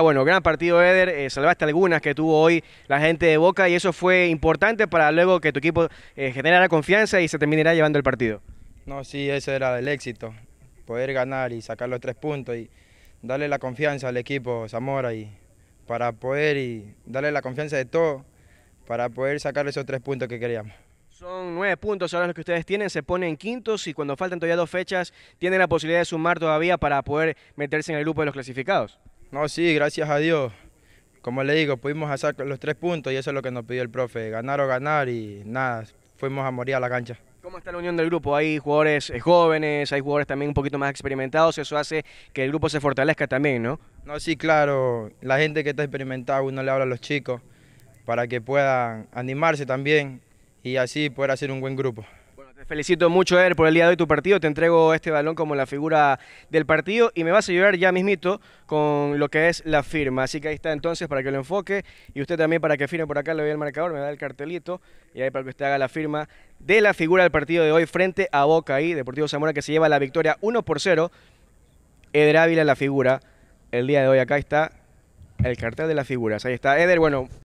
Bueno, gran partido Eder, eh, salvaste algunas que tuvo hoy la gente de Boca y eso fue importante para luego que tu equipo eh, generara confianza y se terminara llevando el partido. No, sí, ese era el éxito, poder ganar y sacar los tres puntos y darle la confianza al equipo Zamora y para poder y darle la confianza de todo para poder sacar esos tres puntos que queríamos. Son nueve puntos ahora los que ustedes tienen, se ponen quintos y cuando faltan todavía dos fechas tienen la posibilidad de sumar todavía para poder meterse en el grupo de los clasificados. No, sí, gracias a Dios. Como le digo, pudimos hacer los tres puntos y eso es lo que nos pidió el profe, ganar o ganar y nada, fuimos a morir a la cancha. ¿Cómo está la unión del grupo? Hay jugadores eh, jóvenes, hay jugadores también un poquito más experimentados, eso hace que el grupo se fortalezca también, ¿no? No, sí, claro, la gente que está experimentada uno le habla a los chicos para que puedan animarse también y así poder hacer un buen grupo felicito mucho, Eder, por el día de hoy tu partido. Te entrego este balón como la figura del partido y me vas a ayudar ya mismito con lo que es la firma. Así que ahí está entonces para que lo enfoque y usted también para que firme por acá. Le doy el marcador, me da el cartelito y ahí para que usted haga la firma de la figura del partido de hoy frente a Boca y Deportivo Zamora que se lleva la victoria 1 por 0. Eder Ávila la figura el día de hoy. Acá está el cartel de las figuras. Ahí está Eder. Bueno,